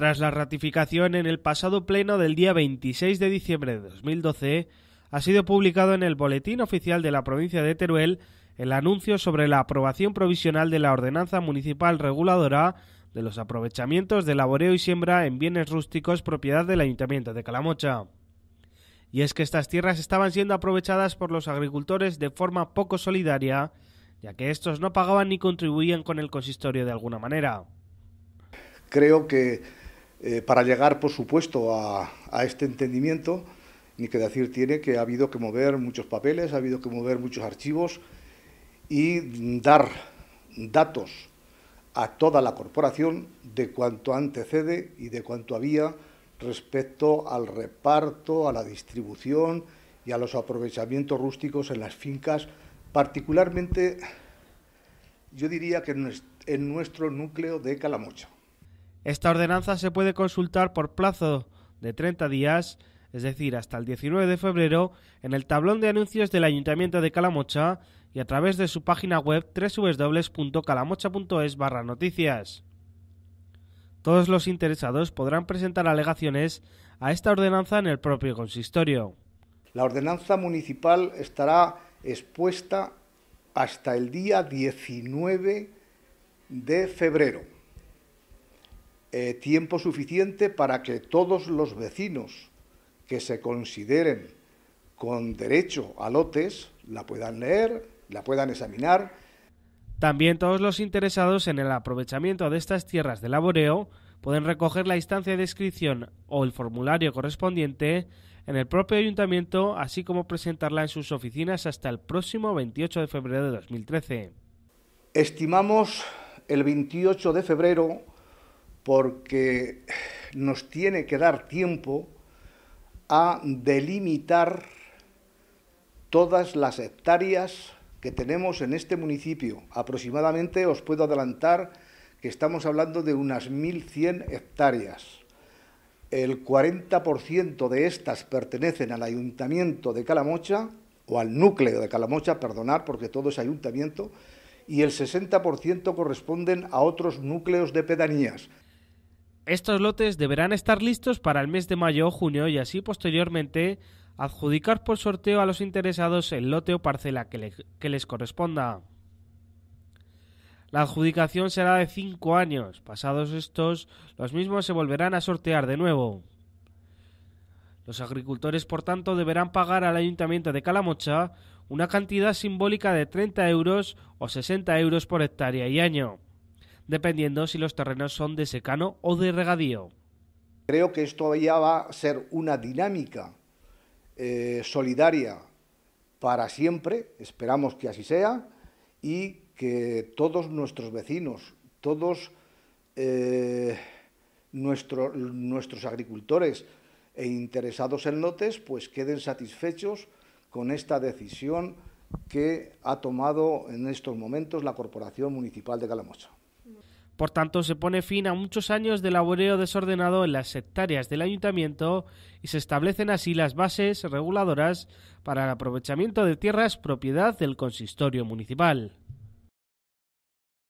Tras la ratificación en el pasado pleno del día 26 de diciembre de 2012, ha sido publicado en el Boletín Oficial de la provincia de Teruel el anuncio sobre la aprobación provisional de la Ordenanza Municipal Reguladora de los aprovechamientos de laboreo y siembra en bienes rústicos propiedad del Ayuntamiento de Calamocha. Y es que estas tierras estaban siendo aprovechadas por los agricultores de forma poco solidaria, ya que estos no pagaban ni contribuían con el consistorio de alguna manera. Creo que eh, para llegar, por supuesto, a, a, este entendimiento, ni que decir tiene que ha habido que mover muchos papeles, ha habido que mover muchos archivos y dar datos a toda la corporación de cuanto antecede y de cuanto había respecto al reparto, a la distribución y a los aprovechamientos rústicos en las fincas, particularmente yo diría que en nuestro núcleo de Calamocha. Esta ordenanza se puede consultar por plazo de 30 días, es decir, hasta el 19 de febrero, en el tablón de anuncios del Ayuntamiento de Calamocha y a través de su página web www.calamocha.es barra noticias. Todos los interesados podrán presentar alegaciones a esta ordenanza en el propio consistorio. La ordenanza municipal estará expuesta hasta el día 19 de febrero. Eh, tiempo suficiente para que todos los vecinos que se consideren con derecho a lotes la puedan leer, la puedan examinar. También todos los interesados en el aprovechamiento de estas tierras de laboreo pueden recoger la instancia de inscripción o el formulario correspondiente en el propio ayuntamiento, así como presentarla en sus oficinas hasta el próximo 28 de febrero de 2013. Estimamos el 28 de febrero porque nos tiene que dar tiempo a delimitar todas las hectáreas que tenemos en este municipio. Aproximadamente os puedo adelantar que estamos hablando de unas 1.100 hectáreas. El 40% de estas pertenecen al ayuntamiento de Calamocha, o al núcleo de Calamocha, perdonar porque todo es ayuntamiento, y el 60% corresponden a otros núcleos de pedanías. Estos lotes deberán estar listos para el mes de mayo o junio y así posteriormente adjudicar por sorteo a los interesados el lote o parcela que, les corresponda. La adjudicación será de cinco años. Pasados estos, los mismos se volverán a sortear de nuevo. Los agricultores, por tanto, deberán pagar al Ayuntamiento de Calamocha una cantidad simbólica de 30 euros o 60 euros por hectárea y año dependiendo si los terrenos son de secano o de regadío. Creo que esto ya va a ser una dinámica eh, solidaria para siempre, esperamos que así sea, y que todos nuestros vecinos, todos eh, nuestros agricultores e interesados en lotes, pues queden satisfechos con esta decisión que ha tomado en estos momentos la Corporación Municipal de Calamocha. Por tanto, se pone fin a muchos años de laboreo desordenado en las hectáreas del ayuntamiento y se establecen así las bases reguladoras para el aprovechamiento de tierras propiedad del consistorio municipal.